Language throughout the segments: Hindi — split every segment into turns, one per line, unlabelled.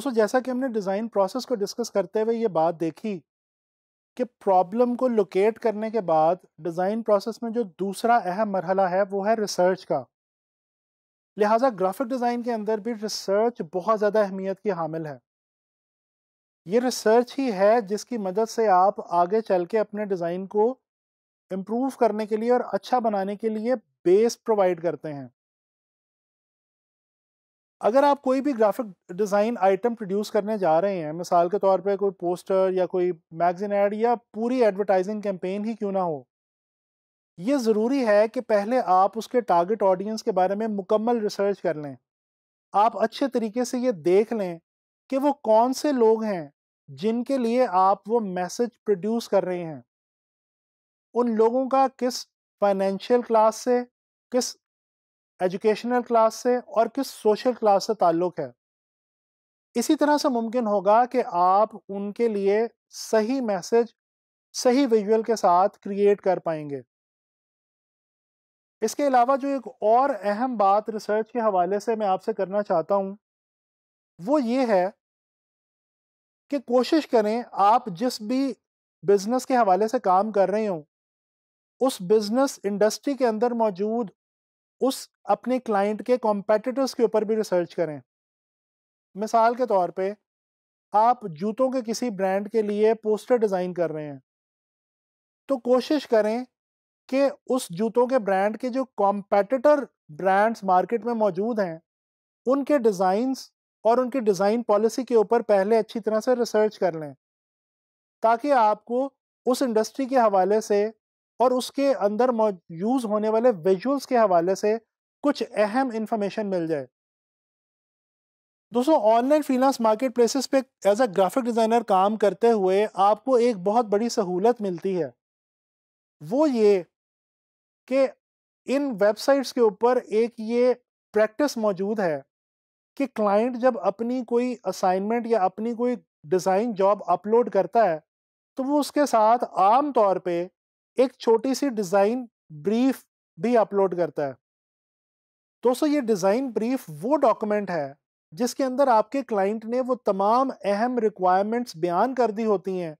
दोस्तों जैसा कि हमने डिज़ाइन प्रोसेस को डिस्कस करते हुए ये बात देखी कि प्रॉब्लम को लोकेट करने के बाद डिज़ाइन प्रोसेस में जो दूसरा अहम मरहला है वो है रिसर्च का लिहाजा ग्राफिक डिज़ाइन के अंदर भी रिसर्च बहुत ज़्यादा अहमियत की हामिल है ये रिसर्च ही है जिसकी मदद से आप आगे चल के अपने डिज़ाइन को इम्प्रूव करने के लिए और अच्छा बनाने के लिए बेस प्रोवाइड करते हैं अगर आप कोई भी ग्राफिक डिज़ाइन आइटम प्रोड्यूस करने जा रहे हैं मिसाल के तौर पे कोई पोस्टर या कोई मैगजीन ऐड या पूरी एडवर्टाइजिंग कैंपेन ही क्यों ना हो ये ज़रूरी है कि पहले आप उसके टारगेट ऑडियंस के बारे में मुकम्मल रिसर्च कर लें आप अच्छे तरीके से ये देख लें कि वो कौन से लोग हैं जिनके लिए आप वो मैसेज प्रोड्यूस कर रहे हैं उन लोगों का किस फाइनेंशियल क्लास से किस एजुकेशनल क्लास से और किस सोशल क्लास से ताल्लुक़ है इसी तरह से मुमकिन होगा कि आप उनके लिए सही मैसेज सही विजुअल के साथ क्रिएट कर पाएंगे इसके अलावा जो एक और अहम बात रिसर्च के हवाले से मैं आपसे करना चाहता हूँ वो ये है कि कोशिश करें आप जिस भी बिज़नेस के हवाले से काम कर रहे हों उस बिज़नेस इंडस्ट्री के अंदर मौजूद उस अपने क्लाइंट के कॉम्पेटिटर्स के ऊपर भी रिसर्च करें मिसाल के तौर पे आप जूतों के किसी ब्रांड के लिए पोस्टर डिज़ाइन कर रहे हैं तो कोशिश करें कि उस जूतों के ब्रांड के जो कॉम्पेटिटर ब्रांड्स मार्केट में मौजूद हैं उनके डिज़ाइंस और उनके डिज़ाइन पॉलिसी के ऊपर पहले अच्छी तरह से रिसर्च कर लें ताकि आपको उस इंडस्ट्री के हवाले से और उसके अंदर यूज होने वाले विजुअल्स के हवाले से कुछ अहम इंफॉर्मेशन मिल जाए दोस्तों ऑनलाइन फ्रीलांस मार्केट प्लेसेस पे एज अ ग्राफिक डिज़ाइनर काम करते हुए आपको एक बहुत बड़ी सहूलत मिलती है वो ये कि इन वेबसाइट्स के ऊपर एक ये प्रैक्टिस मौजूद है कि क्लाइंट जब अपनी कोई असाइनमेंट या अपनी कोई डिज़ाइन जॉब अपलोड करता है तो वो उसके साथ आम तौर पे एक छोटी सी डिज़ाइन ब्रीफ भी अपलोड करता है दोस्तों ये डिज़ाइन ब्रीफ वो डॉक्यूमेंट है जिसके अंदर आपके क्लाइंट ने वो तमाम अहम रिक्वायरमेंट्स बयान कर दी होती हैं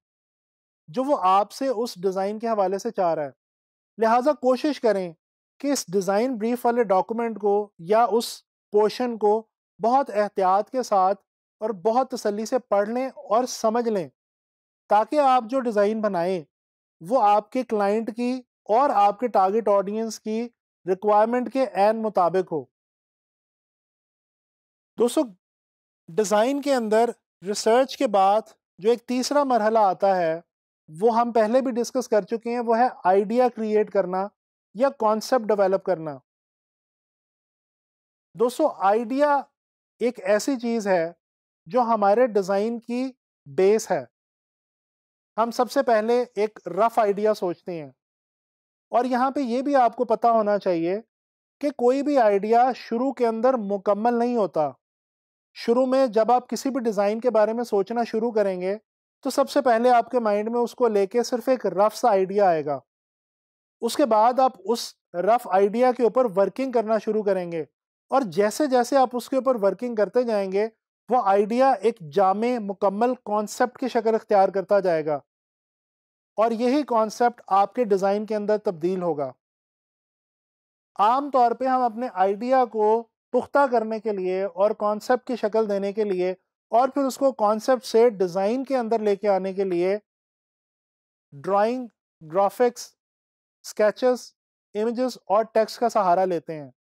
जो वो आपसे उस डिज़ाइन के हवाले से चाह रहा है लिहाजा कोशिश करें कि इस डिज़ाइन ब्रीफ वाले डॉक्यूमेंट को या उस पोर्शन को बहुत एहतियात के साथ और बहुत तसली से पढ़ लें और समझ लें ताकि आप जो डिज़ाइन बनाएं वो आपके क्लाइंट की और आपके टारगेट ऑडियंस की रिक्वायरमेंट के एन मुताबिक हो दोस्तों डिज़ाइन के अंदर रिसर्च के बाद जो एक तीसरा मरहला आता है वो हम पहले भी डिस्कस कर चुके हैं वो है आइडिया क्रिएट करना या कॉन्सेप्ट डेवलप करना दोस्तों आइडिया एक ऐसी चीज़ है जो हमारे डिज़ाइन की बेस है हम सबसे पहले एक रफ आइडिया सोचते हैं और यहाँ पे ये भी आपको पता होना चाहिए कि कोई भी आइडिया शुरू के अंदर मुकम्मल नहीं होता शुरू में जब आप किसी भी डिज़ाइन के बारे में सोचना शुरू करेंगे तो सबसे पहले आपके माइंड में उसको लेके सिर्फ एक रफ सा आइडिया आएगा उसके बाद आप उस रफ आइडिया के ऊपर वर्किंग करना शुरू करेंगे और जैसे जैसे आप उसके ऊपर वर्किंग करते जाएंगे वो आइडिया एक जाम मुकम्मल कॉन्सेप्ट की शक्ल अख्तियार करता जाएगा और यही कॉन्सेप्ट आपके डिज़ाइन के अंदर तब्दील होगा आम तौर पे हम अपने आइडिया को पुख्ता करने के लिए और कॉन्सेप्ट की शक्ल देने के लिए और फिर उसको कॉन्सेप्ट से डिज़ाइन के अंदर लेके आने के लिए ड्राइंग ग्राफिक्स स्केचेस इमेजेस और टेक्स्ट का सहारा लेते हैं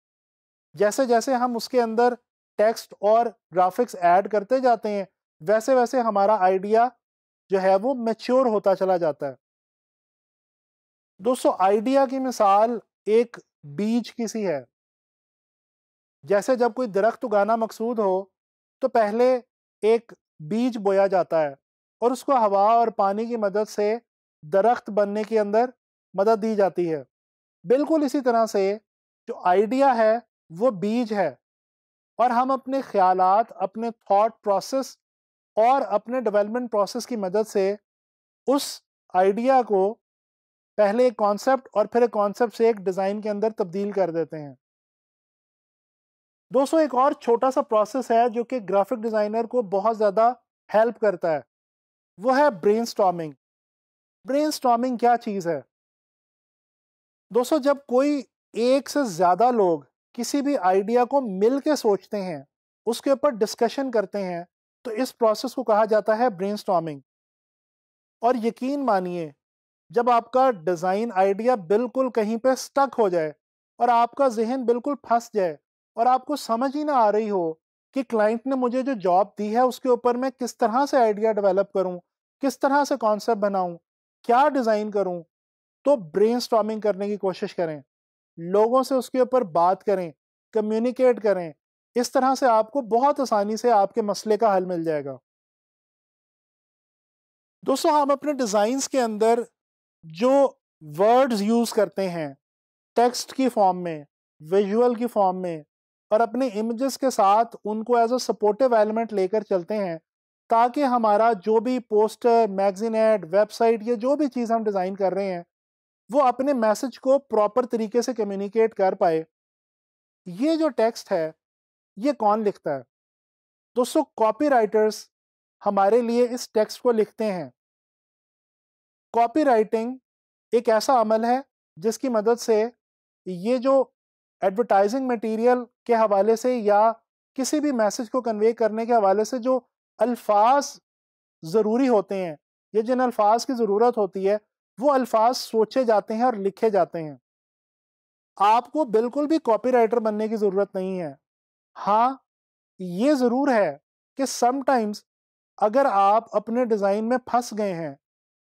जैसे जैसे हम उसके अंदर टेक्स्ट और ग्राफिक्स ऐड करते जाते हैं वैसे वैसे हमारा आइडिया जो है वो मेच्योर होता चला जाता है दोस्तों आइडिया की मिसाल एक बीज की सी है जैसे जब कोई दरख्त उगाना मकसूद हो तो पहले एक बीज बोया जाता है और उसको हवा और पानी की मदद से दरख्त बनने के अंदर मदद दी जाती है बिल्कुल इसी तरह से जो आइडिया है वो बीज है और हम अपने ख्याल अपने थॉट प्रोसेस और अपने डेवलपमेंट प्रोसेस की मदद से उस आइडिया को पहले एक कॉन्सेप्ट और फिर एक कॉन्सेप्ट से एक डिज़ाइन के अंदर तब्दील कर देते हैं दोस्तों एक और छोटा सा प्रोसेस है जो कि ग्राफिक डिज़ाइनर को बहुत ज़्यादा हेल्प करता है वो है ब्रेन स्टॉमिंग ब्रेन स्टॉमिंग क्या चीज़ है दोस्तों जब कोई एक से ज़्यादा लोग किसी भी आइडिया को मिल के सोचते हैं उसके ऊपर डिस्कशन करते हैं तो इस प्रोसेस को कहा जाता है ब्रेन और यकीन मानिए जब आपका डिज़ाइन आइडिया बिल्कुल कहीं पे स्टक हो जाए और आपका जहन बिल्कुल फंस जाए और आपको समझ ही ना आ रही हो कि क्लाइंट ने मुझे जो जॉब दी है उसके ऊपर मैं किस तरह से आइडिया डेवलप करूं किस तरह से कॉन्सेप्ट बनाऊं क्या डिज़ाइन करूं तो ब्रेन करने की कोशिश करें लोगों से उसके ऊपर बात करें कम्युनिकेट करें इस तरह से आपको बहुत आसानी से आपके मसले का हल मिल जाएगा दोस्तों हम अपने डिजाइन के अंदर जो वर्ड्स यूज़ करते हैं टेक्स्ट की फॉर्म में विजुअल की फॉर्म में और अपने इमेजेस के साथ उनको एज अ सपोर्टिव एलिमेंट लेकर चलते हैं ताकि हमारा जो भी पोस्टर मैगजीन एड वेबसाइट या जो भी चीज़ हम डिज़ाइन कर रहे हैं वो अपने मैसेज को प्रॉपर तरीके से कम्युनिकेट कर पाए ये जो टेक्स्ट है ये कौन लिखता है दोस्तों कॉपी राइटर्स हमारे लिए इस टेक्स्ट को लिखते हैं कॉपी राइटिंग एक ऐसा अमल है जिसकी मदद से ये जो एडवर्टाइजिंग मटेरियल के हवाले से या किसी भी मैसेज को कन्वे करने के हवाले से जो अल्फाज ज़रूरी होते हैं या जिन अल्फाज की ज़रूरत होती है वो अल्फाज सोचे जाते हैं और लिखे जाते हैं आपको बिल्कुल भी कॉपीराइटर बनने की ज़रूरत नहीं है हाँ ये ज़रूर है कि समटाइम्स अगर आप अपने डिज़ाइन में फंस गए हैं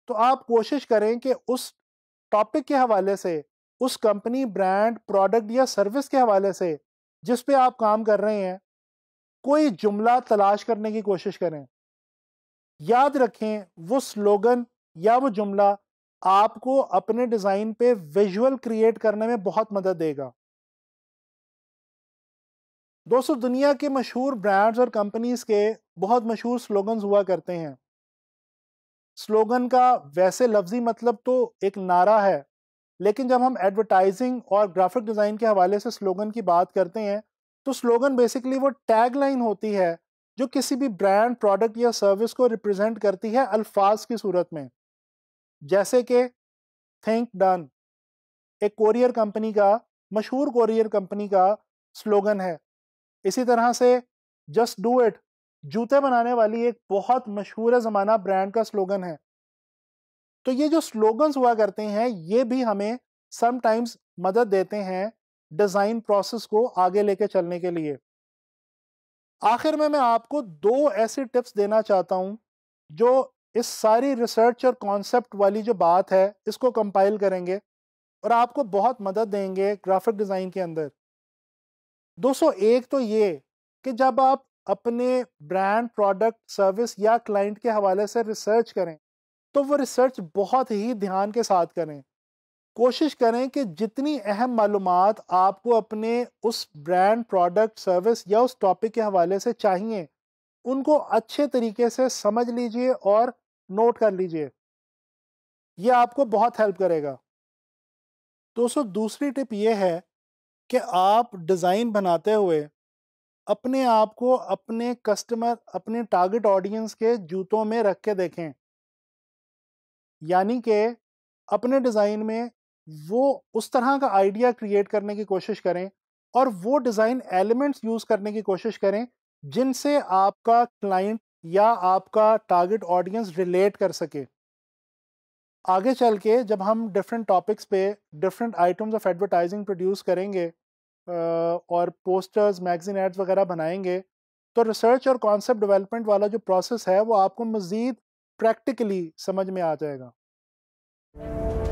तो आप कोशिश करें कि उस टॉपिक के हवाले से उस कंपनी ब्रांड प्रोडक्ट या सर्विस के हवाले से जिस पे आप काम कर रहे हैं कोई जुमला तलाश करने की कोशिश करें याद रखें वो स्लोगन या वो जुमला आपको अपने डिज़ाइन पे विजुअल क्रिएट करने में बहुत मदद देगा दोस्तों दुनिया के मशहूर ब्रांड्स और कंपनीज के बहुत मशहूर स्लोगन्स हुआ करते हैं स्लोगन का वैसे लफ्जी मतलब तो एक नारा है लेकिन जब हम एडवर्टाइजिंग और ग्राफिक डिज़ाइन के हवाले से स्लोगन की बात करते हैं तो स्लोगन बेसिकली वो लाइन होती है जो किसी भी ब्रांड प्रोडक्ट या सर्विस को रिप्रेजेंट करती है अल्फाज की सूरत में जैसे कि थिंक डन एक कोरियर कंपनी का मशहूर कोरियर कंपनी का स्लोगन है इसी तरह से जस्ट डू इट जूते बनाने वाली एक बहुत मशहूर ज़माना ब्रांड का स्लोगन है तो ये जो स्लोगन्स हुआ करते हैं ये भी हमें समटाइम्स मदद देते हैं डिज़ाइन प्रोसेस को आगे लेके चलने के लिए आखिर में मैं आपको दो ऐसी टिप्स देना चाहता हूँ जो इस सारी रिसर्च और कॉन्सेप्ट वाली जो बात है इसको कंपाइल करेंगे और आपको बहुत मदद देंगे ग्राफिक डिज़ाइन के अंदर दोस्तों एक तो ये कि जब आप अपने ब्रांड प्रोडक्ट सर्विस या क्लाइंट के हवाले से रिसर्च करें तो वो रिसर्च बहुत ही ध्यान के साथ करें कोशिश करें कि जितनी अहम मालूम आपको अपने उस ब्रांड प्रोडक्ट सर्विस या उस टॉपिक के हवाले से चाहिए उनको अच्छे तरीके से समझ लीजिए और नोट कर लीजिए यह आपको बहुत हेल्प करेगा दोस्तों दूसरी टिप ये है कि आप डिज़ाइन बनाते हुए अपने आप को अपने कस्टमर अपने टारगेट ऑडियंस के जूतों में रख के देखें यानी कि अपने डिज़ाइन में वो उस तरह का आइडिया क्रिएट करने की कोशिश करें और वो डिज़ाइन एलिमेंट्स यूज़ करने की कोशिश करें जिनसे आपका क्लाइंट या आपका टारगेट ऑडियंस रिलेट कर सके आगे चल के जब हम डिफरेंट टॉपिक्स पे different items of advertising produce करेंगे और पोस्टर्स मैगजीन एड्स वगैरह बनाएंगे तो रिसर्च और कॉन्सेप्ट डेवलपमेंट वाला जो प्रोसेस है वो आपको मज़ीद प्रैक्टिकली समझ में आ जाएगा